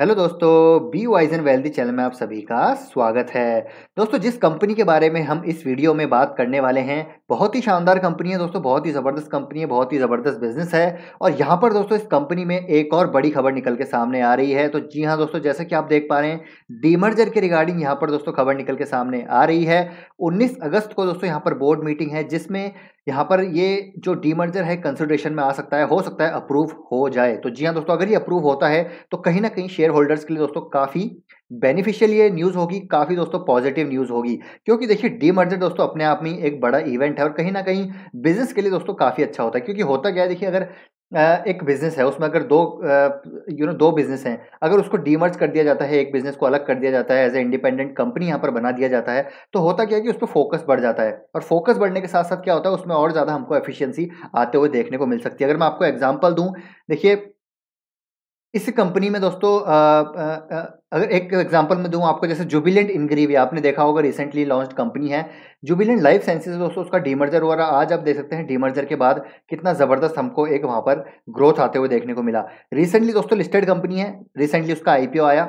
Hello दोस्तों be wise and wealthy channel में आप सभी का स्वागत है दोस्तों जिस कंपनी के बारे में हम इस वीडियो में बात करने वाले हैं बहुत ही शानदार कंपनी है दोस्तों बहुत ही ज़बरदस्त कंपनी है बहुत ही ज़बरदस्त बिजनेस है और यहाँ पर दोस्तों इस कंपनी में एक और बड़ी खबर निकल के सामने आ रही है तो जी हाँ दोस्तों जैसे कि आप देख पा रहे हैं डीमर्जर के रिगार्डिंग यहाँ पर दोस्तों खबर निकल के सामने आ रही है उन्नीस अगस्त को दोस्तों यहाँ पर बोर्ड मीटिंग है जिसमें यहाँ पर ये जो डीमर्जर है कंसिडरेशन में आ सकता है हो सकता है अप्रूव हो जाए तो जी हाँ दोस्तों अगर ये अप्रूव होता है तो कहीं ना कहीं शेयर होल्डर्स के लिए दोस्तों काफ़ी बेनिफिशियल ये न्यूज़ होगी काफ़ी दोस्तों पॉजिटिव न्यूज़ होगी क्योंकि देखिए डी मर्जर दोस्तों अपने आप में एक बड़ा इवेंट है और कहीं ना कहीं बिजनेस के लिए दोस्तों काफ़ी अच्छा होता है क्योंकि होता क्या है देखिए अगर एक बिजनेस है उसमें अगर दो यू नो दो बिजनेस हैं अगर उसको डीमर्ज कर दिया जाता है एक बिजनेस को अलग कर दिया जाता है एज ए इंडिपेंडेंट कंपनी यहाँ पर बना दिया जाता है तो होता क्या है कि उस पर फोकस बढ़ जाता है और फोकस बढ़ने के साथ साथ क्या होता है उसमें और ज़्यादा हमको एफिशिएंसी आते हुए देखने को मिल सकती है अगर मैं आपको एग्जाम्पल दूँ देखिए इस कंपनी में दोस्तों आ, आ, आ, अगर एक एग्जांपल मैं दूं आपको जैसे जुबिलेंट इंग्रीवी आपने देखा होगा रिसेंटली लॉन्च कंपनी है जुबिलेंट लाइफ साइंसेज दोस्तों उसका डीमर्जर हुआ रहा आज आप देख सकते हैं डीमर्जर के बाद कितना ज़बरदस्त हमको एक वहाँ पर ग्रोथ आते हुए देखने को मिला रिसेंटली दोस्तों लिस्टेड कंपनी है रिसेंटली उसका आई आया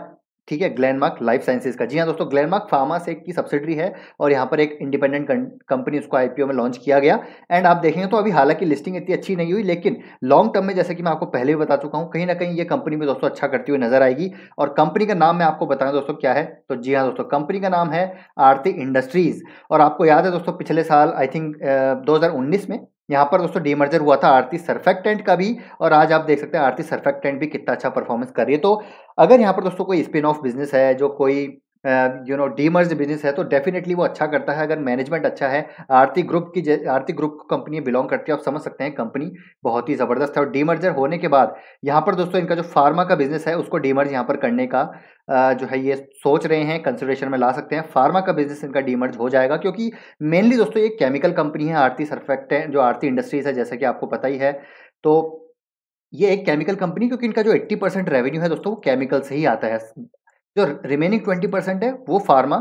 ठीक है ग्लैंडमार्क लाइफ साइंसेज का जी हाँ दोस्तों ग्लैंडमार्क फार्मा से की सब्सिडरी है और यहाँ पर एक इंडिपेंडेंट कंपनी उसको आईपीओ में लॉन्च किया गया एंड आप देखेंगे तो अभी हालांकि लिस्टिंग इतनी अच्छी नहीं हुई लेकिन लॉन्ग टर्म में जैसे कि मैं आपको पहले भी बता चुका हूँ कहीं ना कहीं ये कंपनी में दोस्तों अच्छा करती हुई नजर आएगी और कंपनी का नाम मैं आपको बताऊँ दोस्तों क्या है तो जी हाँ दोस्तों कंपनी का नाम है आरती इंडस्ट्रीज और आपको याद है दोस्तों पिछले साल आई थिंक दो में यहाँ पर दोस्तों डीमर्जर हुआ था आरती सर्फेक्टेंट का भी और आज आप देख सकते हैं आरती सर्फेक्टेंट भी कितना अच्छा परफॉर्मेंस कर रही है तो अगर यहाँ पर दोस्तों कोई स्पिन ऑफ बिजनेस है जो कोई यू नो डीमर्ज बिजनेस है तो डेफिनेटली वो अच्छा करता है अगर मैनेजमेंट अच्छा है आरती ग्रुप की आरती ग्रुप को कंपनी बिलोंग करती है आप समझ सकते हैं कंपनी बहुत ही ज़बरदस्त है और डीमर्जर होने के बाद यहाँ पर दोस्तों इनका जो फार्मा का बिजनेस है उसको डीमर्ज यहाँ पर करने का uh, जो है ये सोच रहे हैं कंसिडरेशन में ला सकते हैं फार्मा का बिजनेस इनका डीमर्ज हो जाएगा क्योंकि मेनली दोस्तों ये केमिकल कंपनी है आरती सरफेक्ट जो आरती इंडस्ट्रीज है जैसा कि आपको पता ही है तो ये एक केमिकल कंपनी क्योंकि इनका जो 80 परसेंट रेवेन्यू है दोस्तों वो केमिकल से ही आता है जो रिमेनिंग ट्वेंटी परसेंट है वो फार्मा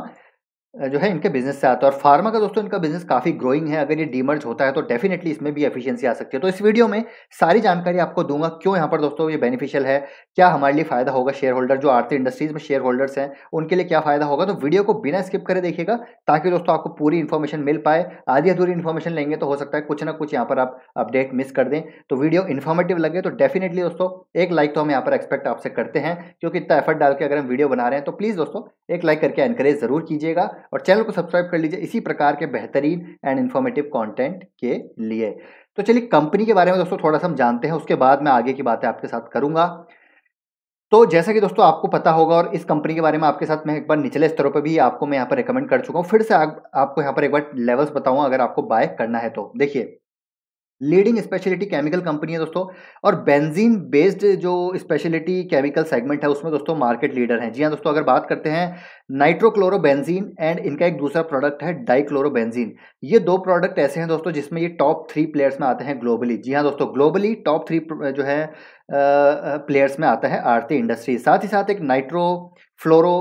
जो है इनके बिजनेस से आता है और फार्मा का दोस्तों इनका बिजनेस काफ़ी ग्रोइंग है अगर ये डीमर्ज होता है तो डेफिनेटली इसमें भी एफिशिएंसी आ सकती है तो इस वीडियो में सारी जानकारी आपको दूंगा क्यों यहाँ पर दोस्तों ये बेनिफिशियल है क्या हमारे लिए फायदा होगा शेयर होल्डर जो आरती इंडस्ट्रीज में शेयर होल्डर्स हैं उनके लिए क्या फायदा होगा तो वीडियो को बिना स्किप करे देखिएगा ताकि दोस्तों आपको पूरी इन्फॉर्मेशन मिल पाए आधी अधूरी इन्फॉर्मेशन लेंगे तो हो सकता है कुछ ना कुछ यहाँ पर आप अपडेट मिस कर दें तो वीडियो इन्फॉर्मेटिव लगे तो डेफिनेटली दोस्तों एक लाइक तो हम यहाँ पर एक्सपेक्ट आपसे करते हैं क्योंकि इतना एफर्ट डाल के अगर हम वीडियो बना रहे हैं तो प्लीज़ दोस्तों एक लाइक करके एनकरेज जरूर कीजिएगा और चैनल को सब्सक्राइब कर लीजिए इसी प्रकार के बेहतरीन एंड इन्फॉर्मेटिव कंटेंट के लिए तो चलिए कंपनी के बारे में दोस्तों थोड़ा सा हम जानते हैं उसके बाद मैं आगे की बातें आपके साथ करूंगा तो जैसा कि दोस्तों आपको पता होगा और इस कंपनी के बारे में आपके साथ मैं एक बार निचले स्तरों पर भी आपको मैं यहाँ पर रिकमेंड कर चुका हूँ फिर से आप, आपको यहाँ पर एक बार लेवल्स बताऊँ अगर आपको बाय करना है तो देखिए लीडिंग स्पेशलिटी केमिकल कंपनी है दोस्तों और बेंजीन बेस्ड जो स्पेशलिटी केमिकल सेगमेंट है उसमें दोस्तों मार्केट लीडर हैं जी हाँ दोस्तों अगर बात करते हैं नाइट्रोक्लोरोबेंजीन एंड इनका एक दूसरा प्रोडक्ट है डाइक्लोरोबेंजीन ये दो प्रोडक्ट ऐसे हैं दोस्तों जिसमें ये टॉप थ्री प्लेयर्स में आते हैं ग्लोबली जी हाँ दोस्तों ग्लोबली टॉप थ्री जो है प्लेयर्स में आता है आरती इंडस्ट्री साथ ही साथ एक नाइट्रो फ्लोरो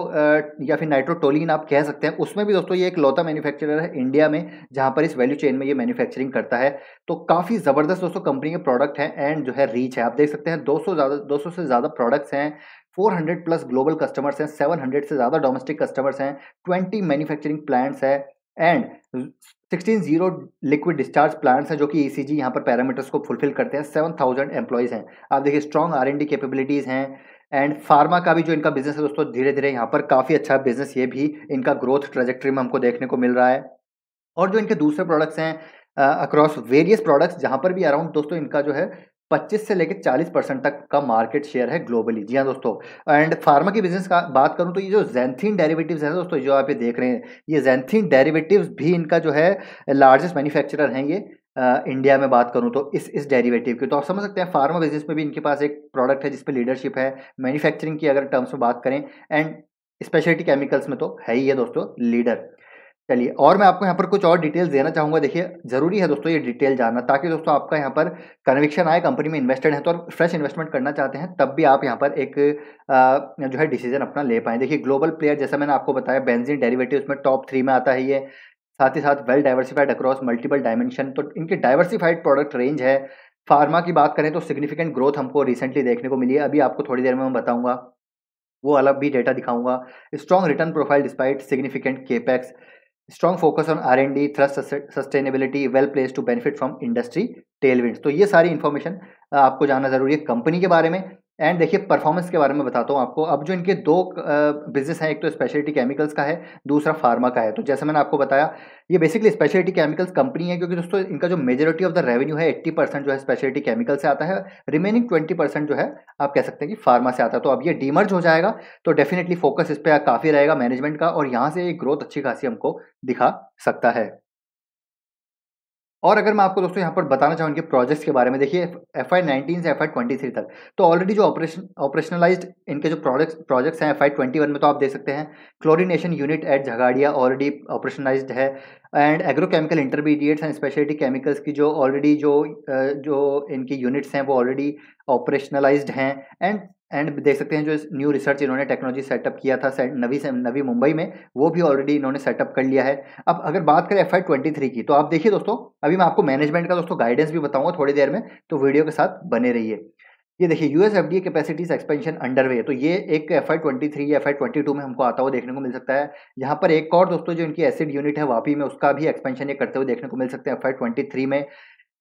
या फिर नाइट्रोटोलिन आप कह सकते हैं उसमें भी दोस्तों ये एक लौता मैन्युफैक्चरर है इंडिया में जहाँ पर इस वैल्यू चेन में ये मैन्युफैक्चरिंग करता है तो काफ़ी ज़बरदस्त दोस्तों कंपनी के प्रोडक्ट हैं एंड जो है रीच है आप देख सकते हैं 200 ज़्यादा 200 से ज़्यादा प्रोडक्ट्स हैं 400 प्लस ग्लोबल कस्टमर्स हैं 700 से ज़्यादा डोमेस्टिक कस्टमर्स हैं 20 मैन्युफैक्चरिंग प्लांट्स है and 16 zero liquid discharge plants हैं जो कि ई सी जी यहाँ पर पैरामीटर्स को फुलफिल करते हैं 7000 एम्प्लॉयज़ हैं आप देखिए strong R and D capabilities हैं एंड फार्मा का भी जो इनका बिजनेस है दोस्तों धीरे धीरे यहाँ पर काफ़ी अच्छा बिजनेस ये भी इनका ग्रोथ ट्रेजेक्ट्री में हमको देखने को मिल रहा है और जो इनके दूसरे प्रोडक्ट्स हैं अक्रॉस वेरियस प्रोडक्ट्स जहाँ पर भी अराउंड दोस्तों इनका जो है 25 से लेकर 40 परसेंट तक का मार्केट शेयर है ग्लोबली जी हाँ दोस्तों एंड फार्मा की बिजनेस का बात करूँ तो ये जो जैंथिन डेरिवेटिव्स हैं दोस्तों जो आप ये देख रहे हैं ये जैंथिन डेरिवेटिव्स भी इनका जो है लार्जेस्ट मैन्युफैक्चरर हैं ये इंडिया में बात करूं तो इस इस डेरिवेटिव की तो आप समझ सकते हैं फार्मा बिजनेस में भी इनके पास एक प्रोडक्ट है जिसपे लीडरशिप है मैन्युफैक्चरिंग की अगर टर्म्स में बात करें एंड स्पेशलिटी केमिकल्स में तो है ही है दोस्तों लीडर चलिए और मैं आपको यहाँ पर कुछ और डिटेल्स देना चाहूँगा देखिए जरूरी है दोस्तों ये डिटेल जानना ताकि दोस्तों आपका यहाँ पर कन्विक्शन आए कंपनी में इन्वेस्टेड है तो और फ्रेश इन्वेस्टमेंट करना चाहते हैं तब भी आप यहाँ पर एक आ, जो है डिसीजन अपना ले पाएँ देखिए ग्लोबल प्लेयर जैसा मैंने आपको बताया बेनजिन डेरीवेटिव में टॉप थ्री में आता है ये साथ ही साथ well diversified across multiple dimension तो इनकी डाइवर्सिफाइड प्रोडक्ट रेंज है फार्मा की बात करें तो सिग्निफिकेंट ग्रोथ हमको रिसेंटली देखने को मिली है अभी आपको थोड़ी देर में मैं बताऊंगा वो अलग भी डेटा दिखाऊंगा strong return profile despite significant capex strong focus on R and D thrust sustainability well place to benefit from industry tailwind तो ये सारी इन्फॉर्मेशन आपको जानना जरूरी है कंपनी के बारे में एंड देखिए परफॉर्मेंस के बारे में बताता हूँ आपको अब जो इनके दो बिजनेस हैं एक तो स्पेशलिटी केमिकल्स का है दूसरा फार्मा का है तो जैसे मैंने आपको बताया ये बेसिकली स्पेशलिटी केमिकल्स कंपनी है क्योंकि दोस्तों इनका जो मेजोरिटी ऑफ द रेवेन्यू है एट्टी परसेंट जो है स्पेशलिटी केमिकल से आता है रिमेनिंग ट्वेंटी परसेंट जो है आप कह सकते हैं कि फार्मा से आता है तो अब ये डीमर्ज हो जाएगा तो डेफिनेटली फोकस इस पर काफ़ी रहेगा मैनेजमेंट का और यहाँ से ये ग्रोथ अच्छी खासी हमको दिखा सकता है और अगर मैं आपको दोस्तों यहाँ पर बताना चाहूँ इनके प्रोजेक्ट्स के बारे में देखिए एफ आई नाइनटीन से एफ आई ट्वेंटी थ्री तक तो ऑलरेडी जो ऑपरेशन ऑपरेशनलाइज इनके जो प्रोडक्ट्स प्रोजेक्ट्स हैं एफ आई ट्वेंटी वन में तो आप देख सकते हैं chlorination unit at Jhagadia already operationalise है and agrochemical intermediates and speciality chemicals की जो ऑलरेडी जो जो इनकी यूनिट्स हैं वो ऑलरेडी ऑपरेशनलाइज्ड हैं एंड एंड देख सकते हैं जो न्यू रिसर्च इन्होंने टेक्नोलॉजी सेटअप किया था नवी नवी मुंबई में वो भी ऑलरेडी इन्होंने सेटअप कर लिया है अब अगर बात करें एफ आई ट्वेंटी थ्री की तो आप देखिए दोस्तों अभी मैं आपको मैनेजमेंट का दोस्तों गाइडेंस भी बताऊंगा थोड़ी देर में तो वीडियो के साथ बने रहिए ये देखिए US F D capacities expansion under way तो ये एक एफ आई ट्वेंटी थ्री एफ आई ट्वेंटी टू में हमको आता हुआ देखने को मिल सकता है यहाँ पर एक और दोस्तों जो इनकी एसिड यूनिट है वापी में उसका भी एक्सपेंशन ये करते हुए देखने को मिल सकते हैं एफ आई ट्वेंटी थ्री में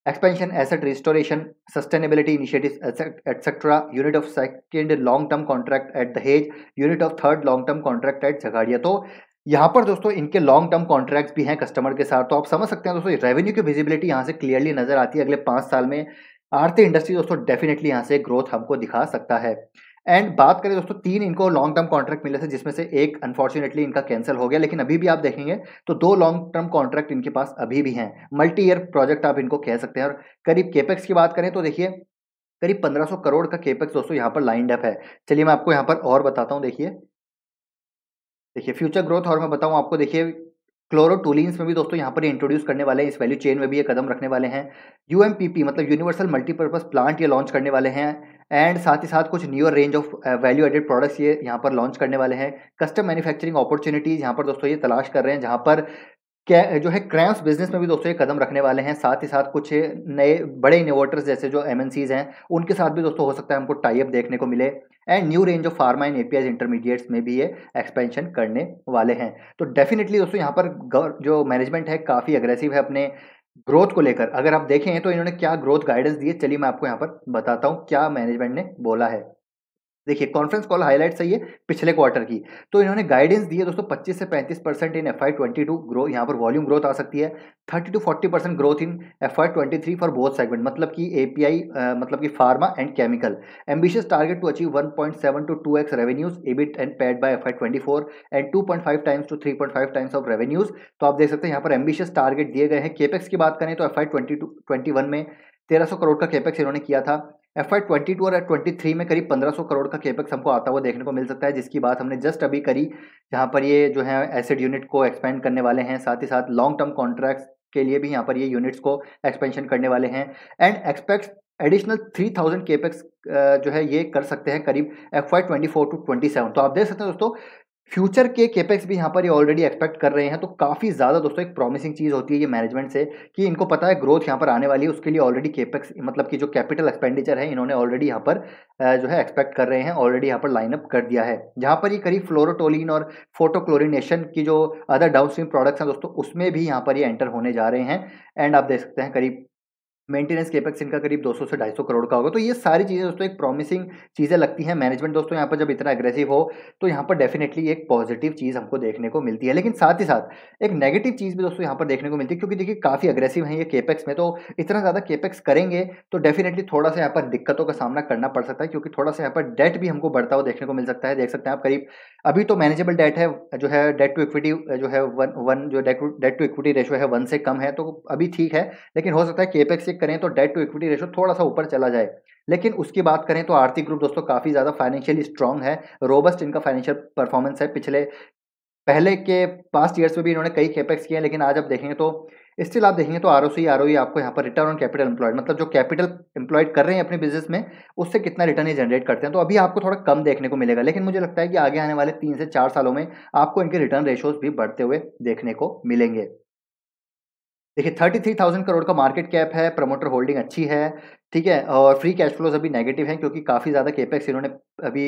expansion, asset restoration, sustainability initiatives, etc. Unit of second long-term contract at Dahej, unit of third long-term contract at Jhagadia. तो यहाँ पर दोस्तों इनके लॉन्ग टर्म कॉन्ट्रैक्ट्स भी हैं कस्टमर के साथ तो आप समझ सकते हैं दोस्तों रेवेन्यू की विजिबिलिटी यहाँ से क्लियरली नजर आती है अगले पाँच साल में आरती इंडस्ट्री दोस्तों डेफिनेटली यहाँ से ग्रोथ हमको दिखा सकता है एंड बात करें दोस्तों तीन इनको लॉन्ग टर्म कॉन्ट्रैक्ट मिले थे जिसमें से एक अनफॉर्चुनेटली इनका कैंसिल हो गया लेकिन अभी भी आप देखेंगे तो दो लॉन्ग टर्म कॉन्ट्रैक्ट इनके पास अभी भी हैं मल्टी ईयर प्रोजेक्ट आप इनको कह सकते हैं और करीब केपेक्स की बात करें तो देखिए करीब 1500 करोड़ का केपेक्स दोस्तों यहाँ पर लाइंड अप है चलिए मैं आपको यहाँ पर और बताता हूँ देखिए देखिए फ्यूचर ग्रोथ और मैं बताऊँ आपको देखिए क्लोरोटूलिन्स में भी दोस्तों यहाँ पर इंट्रोड्यूस करने वाले हैं इस वैल्यू चेन में भी ये कदम रखने वाले हैं यूएमपीपी मतलब यूनिवर्सल मल्टीपर्पज प्लांट ये लॉन्च करने वाले हैं एंड साथ ही साथ कुछ newer range of value added products ये यहाँ पर लॉन्च करने वाले हैं कस्टम मैन्युफैक्चरिंग अपॉर्चुनिटीज़ यहाँ पर दोस्तों ये तलाश कर रहे हैं जहाँ पर जो है क्रैम्स बिजनेस में भी दोस्तों ये कदम रखने वाले हैं साथ ही साथ कुछ नए बड़े इनोवेटर्स जैसे जो एम हैं उनके साथ भी दोस्तों हो सकता है हमको टाइप देखने को मिले and new range of pharma and API intermediates में भी ये एक्सपेंशन करने वाले हैं तो डेफिनेटली दोस्तों यहाँ पर जो मैनेजमेंट है काफ़ी अग्रेसिव है अपने ग्रोथ को लेकर अगर आप देखें तो इन्होंने क्या ग्रोथ गाइडेंस दिए चलिए मैं आपको यहाँ पर बताता हूँ क्या मैनेजमेंट ने बोला है देखिए कॉन्फ्रेंस कॉल हाईलाइट सही है पिछले क्वार्टर की तो इन्होंने गाइडेंस दी है दोस्तों 25 से 35 percent in F I twenty two grow यहाँ पर वॉल्यूम ग्रोथ आ सकती है 30 to 40 percent growth in F I twenty three for both segment मतलब कि एपीआई मतलब कि pharma and chemical ambitious target to achieve one to x revenues EBIT and PAT by F I twenty four and two point five times to three point five times of revenues तो आप देख सकते हैं यहाँ पर ambitious target दिए गए हैं केपेक्स की बात करें तो एफ आई ट्वेंटी टू ट्वेंटी वन में तेरह सौ करोड़ का कैपेक्स इन्होंने किया था एफ आई ट्वेंटी टू और ट्वेंटी थ्री में करीब पंद्रह सौ करोड़ का केपेक्स हमको आता हुआ देखने को मिल सकता है जिसकी बात हमने जस्ट अभी करी जहाँ पर ये जो है एसिड यूनिट को एक्सपेंड करने वाले हैं साथ ही साथ लॉन्ग टर्म कॉन्ट्रैक्ट्स के लिए भी यहाँ पर ये यूनिट्स को एक्सपेंशन करने वाले हैं and expect additional three thousand capex जो है ये कर सकते हैं करीब F I twenty four to twenty seven तो आप देख सकते हैं दोस्तों फ्यूचर के केपेक्स भी यहाँ पर ये ऑलरेडी एक्सपेक्ट कर रहे हैं तो काफ़ी ज़्यादा दोस्तों एक प्रॉमिसिंग चीज़ होती है ये मैनेजमेंट से कि इनको पता है ग्रोथ यहाँ पर आने वाली है उसके लिए ऑलरेडी केपेक्स मतलब कि जो कैपिटल एक्सपेंडिचर है इन्होंने ऑलरेडी यहाँ पर जो है एक्सपेक्ट कर रहे हैं ऑलरेडी यहाँ पर लाइनअप कर दिया है जहाँ पर ये करीब फ्लोरोटोलिन और फोटोक्लोरिनेशन की जो अदर स्ट्रीम प्रोडक्ट्स हैं दोस्तों उसमें भी यहाँ पर ये एंटर होने जा रहे हैं एंड आप देख सकते हैं करीब मेंटेनेंस केपेक्स इनका करीब 200 से 250 करोड़ का होगा तो ये सारी चीज़ें दोस्तों एक प्रॉमिसिंग चीज़ें लगती हैं मैनेजमेंट दोस्तों यहाँ पर जब इतना एग्रेसिव हो तो यहाँ पर डेफिनेटली एक पॉजिटिव चीज़ हमको देखने को मिलती है लेकिन साथ ही साथ एक नेगेटिव चीज़ भी दोस्तों यहाँ पर देखने को मिलती है क्योंकि देखिए काफ़ी अग्रेसिव है ये केपेक्स में तो इतना ज़्यादा केपेक्स करेंगे तो डेफिनेटली थोड़ा सा यहाँ पर दिक्कतों का सामना करना पड़ सकता है क्योंकि थोड़ा सा यहाँ पर डेट भी हमको बढ़ता हुआ देखने को मिल सकता है देख सकते हैं आप करीब अभी तो मैनेजेबल डेट है जो है डेट टू इक्विटी जो है वन वन जो डेट टू इक्विटी रेशो है वन से कम है तो अभी ठीक है लेकिन हो सकता है केपेक्स एक करें तो डेट टू इक्विटी रेशो थोड़ा सा ऊपर चला जाए लेकिन उसकी बात करें तो आरती ग्रुप दोस्तों काफ़ी ज़्यादा फाइनेंशियली स्ट्रॉन्ग है रोबस्ट इनका फाइनेंशियल परफॉर्मेंस है पिछले पहले के पास्ट ईयर्स में भी इन्होंने कई कैपेक्स किए हैं लेकिन आज आप देखेंगे तो स्टिल आप देखेंगे तो R O C R O आपको यहाँ पर रिटर्न ऑन कैपिटल एम्प्लॉयड मतलब जो कैपिटल एम्प्लॉयड कर रहे हैं अपने बिजनेस में उससे कितना रिटर्न ये जनरेट करते हैं तो अभी आपको थोड़ा कम देखने को मिलेगा लेकिन मुझे लगता है कि आगे आने वाले तीन से चार सालों में आपको इनके रिटर्न रेशोज भी बढ़ते हुए देखने को मिलेंगे देखिए थर्टी थ्री थाउजेंड करोड़ का मार्केट कैप है प्रमोटर होल्डिंग अच्छी है ठीक है और फ्री कैश फ्लोज अभी नेगेटिव हैं क्योंकि काफ़ी ज़्यादा केपेक्स इन्होंने अभी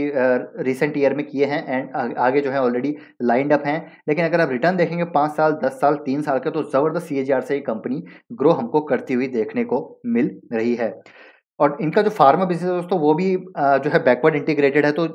रिसेंट ईयर में किए हैं एंड आगे जो है ऑलरेडी लाइंड अप हैं लेकिन अगर आप रिटर्न देखेंगे पाँच साल दस साल तीन साल का तो ज़बरदस्त सी से ये कंपनी ग्रो हमको करती हुई देखने को मिल रही है और इनका जो फार्मा बिजनेस है दोस्तों वो भी जो है बैकवर्ड इंटीग्रेटेड है तो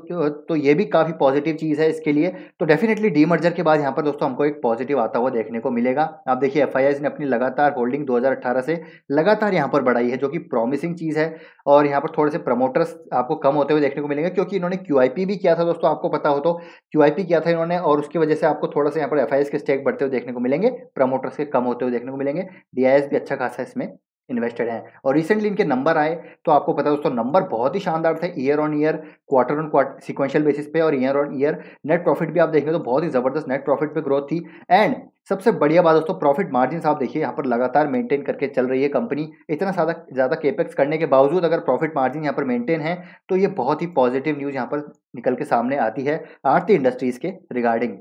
तो ये भी काफ़ी पॉजिटिव चीज़ है इसके लिए तो डेफिनेटली डी मर्जर के बाद यहाँ पर दोस्तों हमको एक पॉजिटिव आता हुआ देखने को मिलेगा आप देखिए एफ ने अपनी लगातार होल्डिंग 2018 से लगातार यहाँ पर बढ़ाई है जो कि प्रॉमिसिंग चीज़ है और यहाँ पर थोड़े से प्रमोटर्स आपको कम होते हुए देखने को मिलेंगे क्योंकि इन्होंने क्यू भी किया था दोस्तों आपको पता हो तो क्यू किया था इन्होंने और उसकी वजह से आपको थोड़ा सा यहाँ पर एफ के स्टेक बढ़ते हुए देखने को मिलेंगे प्रमोटर्स के कम होते हुए देखने को मिलेंगे डी भी अच्छा खासा इसमें इन्वेस्टेड हैं और रिसेंटली इनके नंबर आए तो आपको पता है दोस्तों नंबर बहुत ही शानदार थे year on year quarter on quarter sequential basis पे और year on year net profit भी आप देखेंगे तो बहुत ही ज़बरदस्त नेट प्रॉफिट पे ग्रोथ थी एंड सबसे बढ़िया बात दोस्तों प्रॉफिट मार्जिन आप देखिए यहाँ पर लगातार मेंटेन करके चल रही है कंपनी इतना ज़्यादा ज़्यादा केपेक्स करने के बावजूद अगर प्रॉफिट मार्जिन यहाँ पर मेंटेन है तो ये बहुत ही पॉजिटिव न्यूज़ यहाँ पर निकल के सामने आती है आरती इंडस्ट्रीज़ के रिगार्डिंग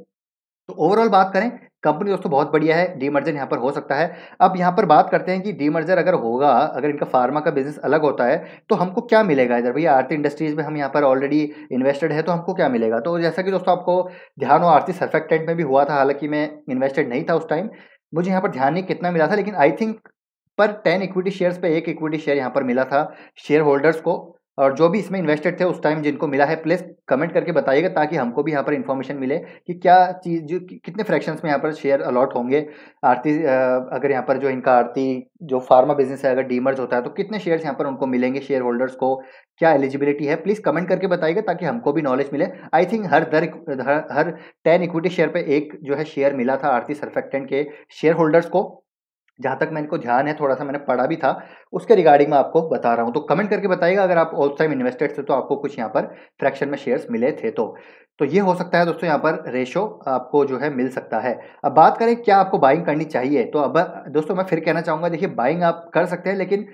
तो ओवरऑल बात करें कंपनी दोस्तों बहुत बढ़िया है डीमर्जर यहाँ पर हो सकता है अब यहाँ पर बात करते हैं कि डीमर्जर अगर होगा अगर इनका फार्मा का बिजनेस अलग होता है तो हमको क्या मिलेगा इधर भैया आरती इंडस्ट्रीज में हम यहाँ पर ऑलरेडी इन्वेस्टेड है तो हमको क्या मिलेगा तो जैसा कि दोस्तों आपको ध्यान हो आरती सर्फेक्टेंट में भी हुआ था हालांकि मैं इन्वेस्टेड नहीं था उस टाइम मुझे यहाँ पर ध्यान नहीं कितना मिला था लेकिन आई थिंक पर टेन इक्विटी शेयर्स पर एक इक्विटी शेयर यहाँ पर मिला था शेयर होल्डर्स को और जो भी इसमें इन्वेस्टेड थे उस टाइम जिनको मिला है प्लीज़ कमेंट करके बताइएगा ताकि हमको भी यहाँ पर इन्फॉर्मेशन मिले कि क्या चीज़ जो कितने फ्रैक्शंस में यहाँ पर शेयर अलॉट होंगे आरती अगर यहाँ पर जो इनका आरती जो फार्मा बिजनेस है अगर डीमर्ज होता है तो कितने शेयर्स यहाँ पर उनको मिलेंगे शेयर होल्डर्स को क्या एलिजिबिलिटी है प्लीज़ कमेंट करके बताइएगा ताकि हमको भी नॉलेज मिले आई थिंक हर दर हर टेन इक्विटी शेयर पर एक जो है शेयर मिला था आरती सरफेक्टेंट के शेयर होल्डर्स को जहाँ तक मैंने को ध्यान है थोड़ा सा मैंने पढ़ा भी था उसके रिगार्डिंग मैं आपको बता रहा हूँ तो कमेंट करके बताइएगा अगर आप ऑल टाइम इन्वेस्टेड थे तो आपको कुछ यहाँ पर फ्रैक्शन में शेयर्स मिले थे तो तो ये हो सकता है दोस्तों यहाँ पर रेशो आपको जो है मिल सकता है अब बात करें क्या आपको बाइंग करनी चाहिए तो अब दोस्तों मैं फिर कहना चाहूँगा देखिए बाइंग आप कर सकते हैं लेकिन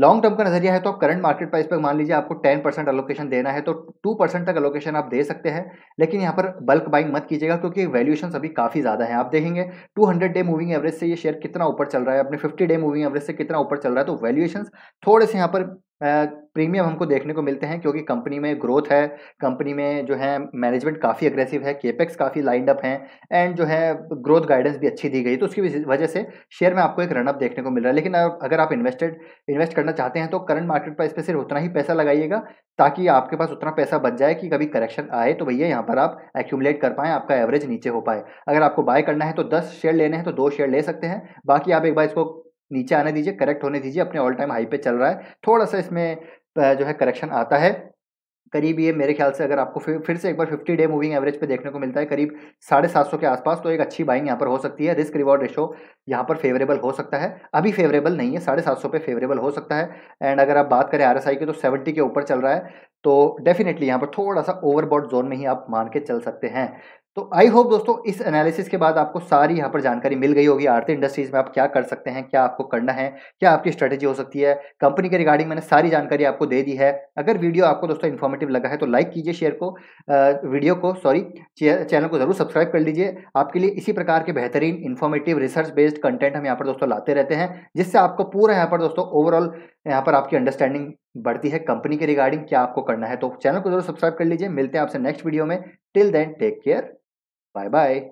लॉन्ग टर्म का नजरिया है तो आप करंट मार्केट प्राइस पर मान लीजिए आपको टेन परसेंट अलोकेशन देना है तो टू परसेंट तक अलोकेशन आप दे सकते हैं लेकिन यहाँ पर बल्क बाइंग मत कीजिएगा क्योंकि वैल्यूएशन अभी काफ़ी ज़्यादा है आप देखेंगे two hundred day moving average से ये शेयर कितना ऊपर चल रहा है अपने फिफ्टी डे मूविंग एवरेज से कितना ऊपर चल रहा है तो वैल्यूएशन थोड़े से यहाँ पर प्रीमियम हमको देखने को मिलते हैं क्योंकि कंपनी में ग्रोथ है कंपनी में जो है मैनेजमेंट काफ़ी अग्रेसिव है केपेक्स काफ़ी लाइंड अप हैं एंड जो है ग्रोथ गाइडेंस भी अच्छी दी गई तो उसकी वजह से शेयर में आपको एक रनअप देखने को मिल रहा है लेकिन अगर आप इन्वेस्टेड इन्वेस्ट करना चाहते हैं तो करंट मार्केट पर इस पर सिर्फ उतना ही पैसा लगाइएगा ताकि आपके पास उतना पैसा बच जाए कि कभी करेक्शन आए तो भैया यहाँ पर आप एक्यूमुलेट कर पाएँ आपका एवरेज नीचे हो पाए अगर आपको बाय करना है तो दस शेयर लेने हैं तो दो शेयर ले सकते हैं बाकी आप एक बार इसको नीचे आने दीजिए करेक्ट होने दीजिए अपने ऑल टाइम हाई पे चल रहा है थोड़ा सा इसमें जो है करेक्शन आता है करीब ये मेरे ख्याल से अगर आपको फिर फिर से एक बार 50 डे मूविंग एवरेज पे देखने को मिलता है करीब साढ़े सात सौ के आसपास तो एक अच्छी बाइंग यहाँ पर हो सकती है रिस्क रिवॉर्ड रेशो यहाँ पर फेवरेबल हो सकता है अभी फेवरेबल नहीं है साढ़े सात सौ पे फेवरेबल हो सकता है एंड अगर आप बात करें आई की तो सेवेंटी के ऊपर चल रहा है तो डेफिनेटली यहाँ पर थोड़ा सा ओवरबॉड जोन में ही आप मान के चल सकते हैं तो आई होप दोस्तों इस एनालिसिस के बाद आपको सारी यहाँ पर जानकारी मिल गई होगी आरती इंडस्ट्रीज में आप क्या कर सकते हैं क्या आपको करना है क्या आपकी स्ट्रेटेजी हो सकती है कंपनी के रिगार्डिंग मैंने सारी जानकारी आपको दे दी है अगर वीडियो आपको दोस्तों इन्फॉर्मेटिव लगा है तो लाइक कीजिए शेयर को वीडियो को सॉरी चैनल को जरूर सब्सक्राइब कर लीजिए आपके लिए इसी प्रकार के बेहतरीन इन्फॉर्मेटिव रिसर्च बेस्ड कंटेंट हम यहाँ पर दोस्तों लाते रहते हैं जिससे आपको पूरा यहाँ पर दोस्तों ओवरऑल यहाँ पर आपकी अंडरस्टैंडिंग बढ़ती है कंपनी के रिगार्डिंग क्या आपको करना है तो चैनल को जरूर सब्सक्राइब कर लीजिए मिलते हैं आपसे नेक्स्ट वीडियो में till then take care bye bye